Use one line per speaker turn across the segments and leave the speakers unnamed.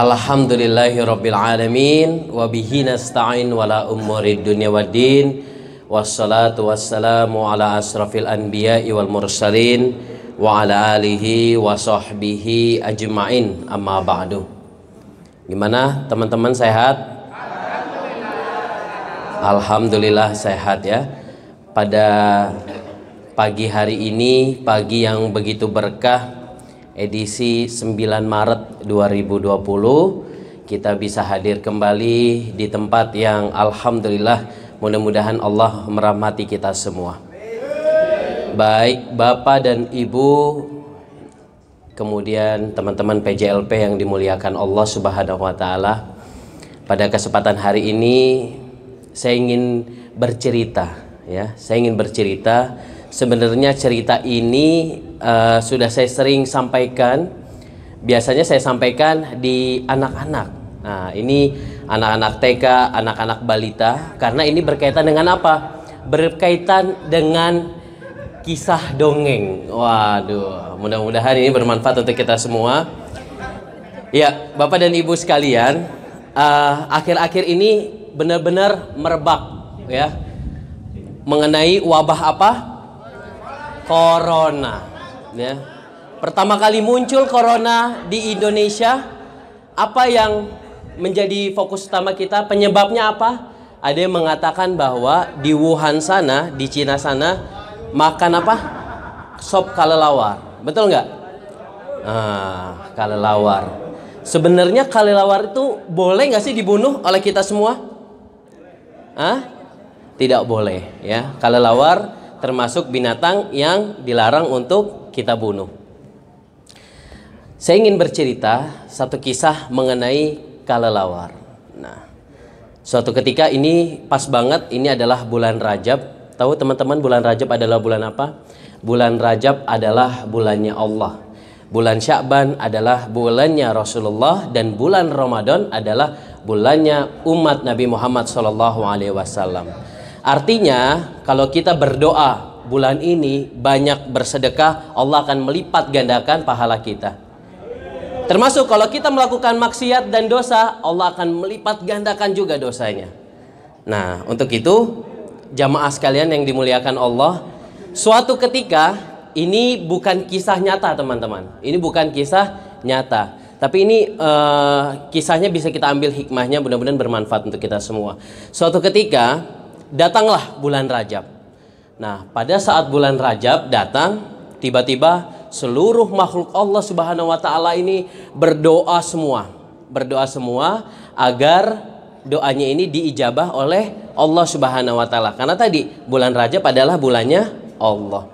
Alhamdulillahi Rabbil Alamin Wabihi nasta'in wala umuri dunia wa din Wassalatu wassalamu ala asrafil anbiya wal mursalin Wa ala alihi wa sahbihi ajma'in amma ba'du Gimana teman-teman sehat? Alhamdulillah. Alhamdulillah sehat ya Pada pagi hari ini, pagi yang begitu berkah edisi 9 Maret 2020 kita bisa hadir kembali di tempat yang alhamdulillah mudah-mudahan Allah merahmati kita semua. Baik Bapak dan Ibu kemudian teman-teman PJLP yang dimuliakan Allah Subhanahu wa taala. Pada kesempatan hari ini saya ingin bercerita ya, saya ingin bercerita sebenarnya cerita ini uh, sudah saya sering sampaikan. Biasanya saya sampaikan di anak-anak. Nah, ini anak-anak TK, anak-anak balita karena ini berkaitan dengan apa? Berkaitan dengan kisah dongeng. Waduh, mudah-mudahan ini bermanfaat untuk kita semua. Ya, Bapak dan Ibu sekalian, eh, akhir-akhir uh, akhir -akhir ini benar-benar merebak ya mengenai wabah apa? Corona ya. Pertama kali muncul corona di Indonesia, apa yang menjadi fokus utama kita? Penyebabnya apa? Ada yang mengatakan bahwa di Wuhan sana, di Cina sana, makan apa? Sop kalelawar. Betul nggak? Ah, kalelawar. Sebenarnya kalelawar itu boleh nggak sih dibunuh oleh kita semua? Hah? Tidak boleh ya. Kalelawar termasuk binatang yang dilarang untuk kita bunuh. Saya ingin bercerita satu kisah mengenai kalelawar. Nah, suatu ketika ini pas banget ini adalah bulan Rajab. Tahu teman-teman bulan Rajab adalah bulan apa? Bulan Rajab adalah bulannya Allah. Bulan Syakban adalah bulannya Rasulullah dan bulan Ramadan adalah bulannya umat Nabi Muhammad SAW. Artinya, kalau kita berdoa bulan ini banyak bersedekah, Allah akan melipat gandakan pahala kita. Termasuk kalau kita melakukan maksiat dan dosa, Allah akan melipat gandakan juga dosanya. Nah, untuk itu jamaah sekalian yang dimuliakan Allah, suatu ketika ini bukan kisah nyata, teman-teman. Ini bukan kisah nyata. Tapi ini uh, kisahnya bisa kita ambil hikmahnya, mudah-mudahan bermanfaat untuk kita semua. Suatu ketika datanglah bulan Rajab. Nah, pada saat bulan Rajab datang, tiba-tiba seluruh makhluk Allah Subhanahu wa taala ini berdoa semua. Berdoa semua agar doanya ini diijabah oleh Allah Subhanahu wa taala. Karena tadi bulan Rajab adalah bulannya Allah.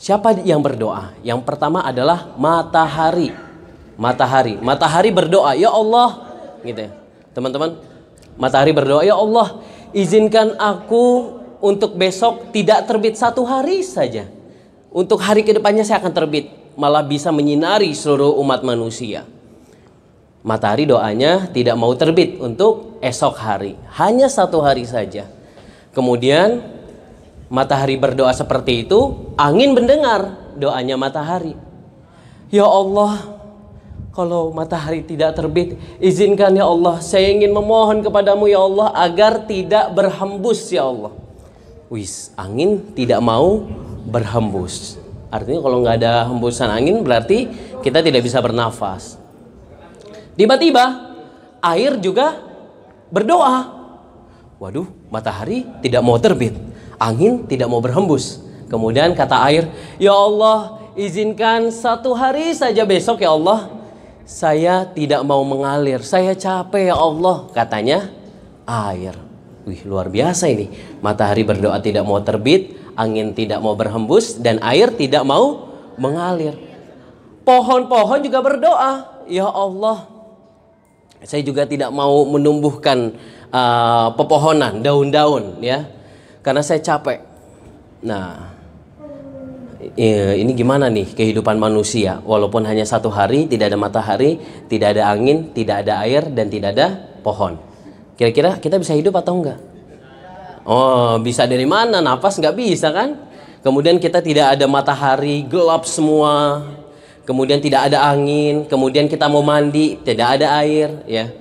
Siapa yang berdoa? Yang pertama adalah matahari. Matahari. Matahari berdoa, "Ya Allah." Gitu ya. Teman-teman, matahari berdoa, "Ya Allah, izinkan aku untuk besok tidak terbit satu hari saja. Untuk hari kedepannya saya akan terbit, malah bisa menyinari seluruh umat manusia. Matahari doanya tidak mau terbit untuk esok hari, hanya satu hari saja. Kemudian matahari berdoa seperti itu, angin mendengar doanya matahari. Ya Allah, kalau matahari tidak terbit, izinkan ya Allah, saya ingin memohon kepadamu ya Allah agar tidak berhembus ya Allah wis angin tidak mau berhembus. Artinya kalau nggak ada hembusan angin berarti kita tidak bisa bernafas. Tiba-tiba air juga berdoa. Waduh, matahari tidak mau terbit, angin tidak mau berhembus. Kemudian kata air, "Ya Allah, izinkan satu hari saja besok ya Allah. Saya tidak mau mengalir, saya capek ya Allah," katanya air. Wih, luar biasa ini. Matahari berdoa tidak mau terbit, angin tidak mau berhembus, dan air tidak mau mengalir. Pohon-pohon juga berdoa, "Ya Allah, saya juga tidak mau menumbuhkan uh, pepohonan, daun-daun ya, karena saya capek." Nah, ini gimana nih kehidupan manusia? Walaupun hanya satu hari, tidak ada matahari, tidak ada angin, tidak ada air, dan tidak ada pohon. Kira-kira kita bisa hidup atau enggak? Oh, bisa dari mana? Nafas nggak bisa kan? Kemudian kita tidak ada matahari, gelap semua. Kemudian tidak ada angin, kemudian kita mau mandi, tidak ada air, ya.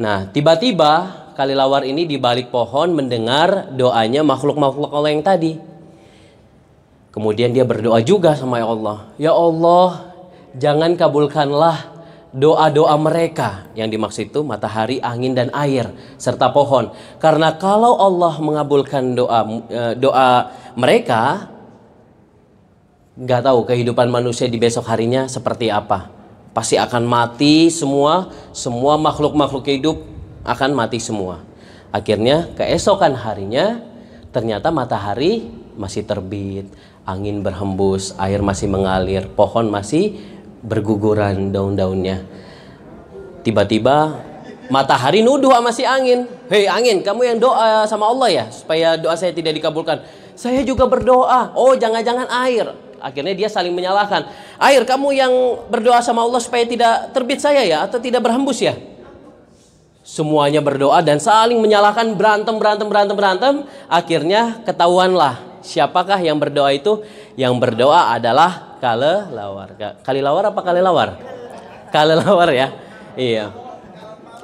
Nah, tiba-tiba kali lawar ini di balik pohon mendengar doanya makhluk-makhluk Allah yang tadi. Kemudian dia berdoa juga sama Allah. Ya Allah, jangan kabulkanlah doa-doa mereka yang dimaksud itu matahari, angin dan air serta pohon. Karena kalau Allah mengabulkan doa e, doa mereka nggak tahu kehidupan manusia di besok harinya seperti apa. Pasti akan mati semua, semua makhluk-makhluk hidup akan mati semua. Akhirnya keesokan harinya ternyata matahari masih terbit, angin berhembus, air masih mengalir, pohon masih berguguran daun-daunnya. Tiba-tiba matahari nuduh sama si angin. Hei angin, kamu yang doa sama Allah ya supaya doa saya tidak dikabulkan. Saya juga berdoa. Oh, jangan-jangan air. Akhirnya dia saling menyalahkan. Air, kamu yang berdoa sama Allah supaya tidak terbit saya ya atau tidak berhembus ya? Semuanya berdoa dan saling menyalahkan berantem berantem berantem berantem. Akhirnya ketahuanlah siapakah yang berdoa itu? Yang berdoa adalah Kale lawar. Kali lawar apa kali lawar? Kale lawar ya. Iya.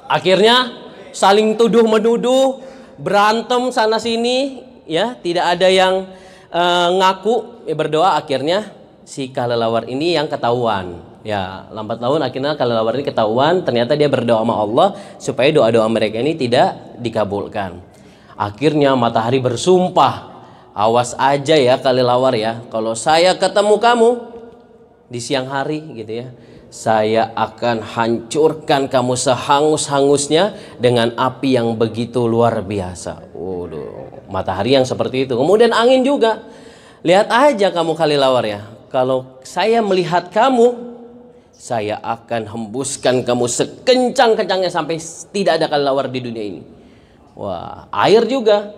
Akhirnya saling tuduh menuduh, berantem sana sini, ya tidak ada yang uh, ngaku ya, berdoa. Akhirnya si kale lawar ini yang ketahuan. Ya lambat laun akhirnya kale lawar ini ketahuan. Ternyata dia berdoa sama Allah supaya doa doa mereka ini tidak dikabulkan. Akhirnya matahari bersumpah Awas aja ya kali lawar ya. Kalau saya ketemu kamu di siang hari gitu ya. Saya akan hancurkan kamu sehangus-hangusnya dengan api yang begitu luar biasa. Waduh, matahari yang seperti itu. Kemudian angin juga. Lihat aja kamu kali lawar ya. Kalau saya melihat kamu, saya akan hembuskan kamu sekencang-kencangnya sampai tidak ada lawar di dunia ini. Wah, air juga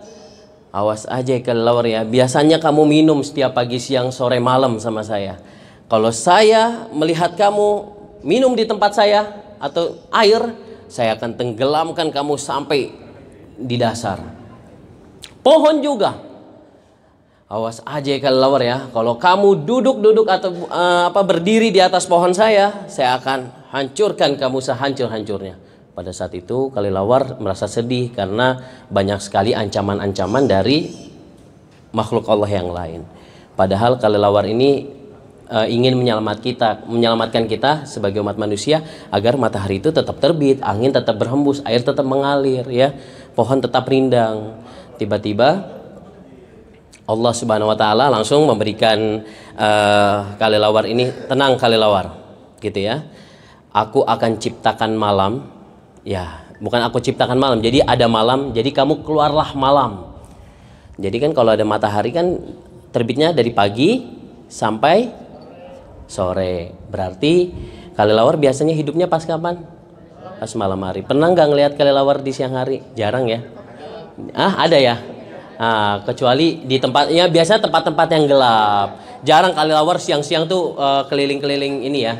Awas aja kelelawar ya. Biasanya kamu minum setiap pagi, siang, sore, malam sama saya. Kalau saya melihat kamu minum di tempat saya atau air, saya akan tenggelamkan kamu sampai di dasar. Pohon juga. Awas aja kalau ya. Kalau kamu duduk-duduk atau uh, apa berdiri di atas pohon saya, saya akan hancurkan kamu sehancur-hancurnya. Pada saat itu Kalilawar merasa sedih karena banyak sekali ancaman-ancaman dari makhluk Allah yang lain. Padahal Kalilawar ini uh, ingin menyelamat kita, menyelamatkan kita sebagai umat manusia agar matahari itu tetap terbit, angin tetap berhembus, air tetap mengalir ya, pohon tetap rindang. Tiba-tiba Allah Subhanahu wa taala langsung memberikan uh, eh, kalilawar ini tenang kalilawar gitu ya. Aku akan ciptakan malam Ya, bukan aku ciptakan malam. Jadi ada malam, jadi kamu keluarlah malam. Jadi kan kalau ada matahari kan terbitnya dari pagi sampai sore. Berarti kalelawar biasanya hidupnya pas kapan? Pas malam hari. Pernah nggak ngelihat kelelawar di siang hari? Jarang ya. Ah, ada ya. Ah, kecuali di tempat ya biasa tempat-tempat yang gelap. Jarang kalelawar siang-siang tuh eh, keliling-keliling uh, ini ya.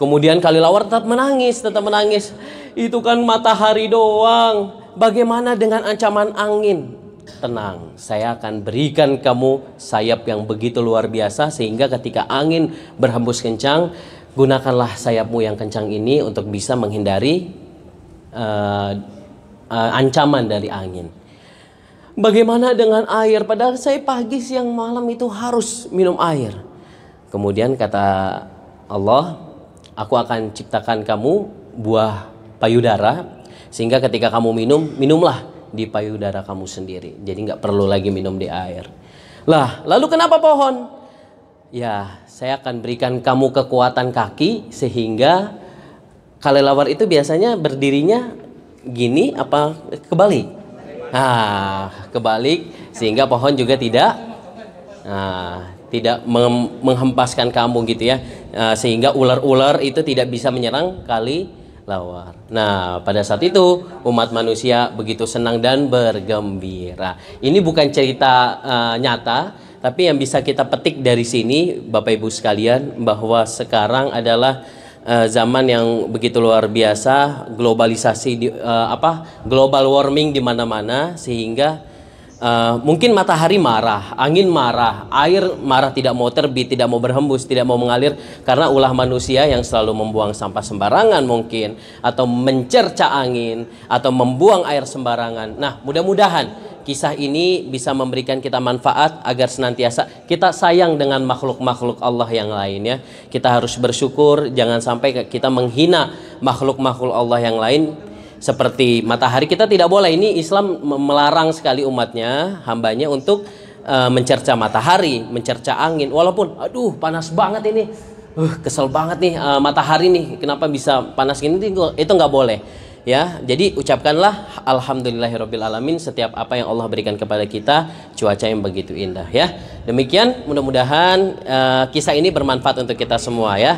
Kemudian kalelawar tetap menangis, tetap menangis itu kan matahari doang. Bagaimana dengan ancaman angin? Tenang, saya akan berikan kamu sayap yang begitu luar biasa sehingga ketika angin berhembus kencang, gunakanlah sayapmu yang kencang ini untuk bisa menghindari uh, uh, ancaman dari angin. Bagaimana dengan air? Padahal saya pagi, siang, malam itu harus minum air. Kemudian kata Allah, aku akan ciptakan kamu buah payudara sehingga ketika kamu minum minumlah di payudara kamu sendiri jadi nggak perlu lagi minum di air lah lalu kenapa pohon ya saya akan berikan kamu kekuatan kaki sehingga kalelawar itu biasanya berdirinya gini apa kebalik Ah, kebalik sehingga pohon juga tidak ah, tidak menghempaskan kamu gitu ya ah, sehingga ular-ular itu tidak bisa menyerang kali lawar. Nah, pada saat itu umat manusia begitu senang dan bergembira. Ini bukan cerita uh, nyata, tapi yang bisa kita petik dari sini, Bapak Ibu sekalian, bahwa sekarang adalah uh, zaman yang begitu luar biasa, globalisasi di, uh, apa global warming di mana-mana sehingga Uh, mungkin matahari marah, angin marah, air marah tidak mau terbit, tidak mau berhembus, tidak mau mengalir karena ulah manusia yang selalu membuang sampah sembarangan mungkin atau mencerca angin atau membuang air sembarangan. Nah, mudah-mudahan kisah ini bisa memberikan kita manfaat agar senantiasa kita sayang dengan makhluk-makhluk Allah yang lain ya. Kita harus bersyukur jangan sampai kita menghina makhluk-makhluk Allah yang lain seperti matahari kita tidak boleh ini Islam melarang sekali umatnya hambanya untuk uh, mencerca matahari mencerca angin walaupun aduh panas banget ini uh, kesel banget nih uh, matahari nih kenapa bisa panas gini itu nggak boleh ya jadi ucapkanlah alamin setiap apa yang Allah berikan kepada kita cuaca yang begitu indah ya demikian mudah-mudahan uh, kisah ini bermanfaat untuk kita semua ya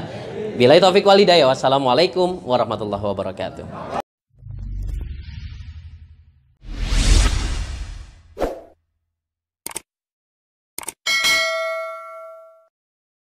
bila itu taufik walidaya wassalamualaikum warahmatullahi wabarakatuh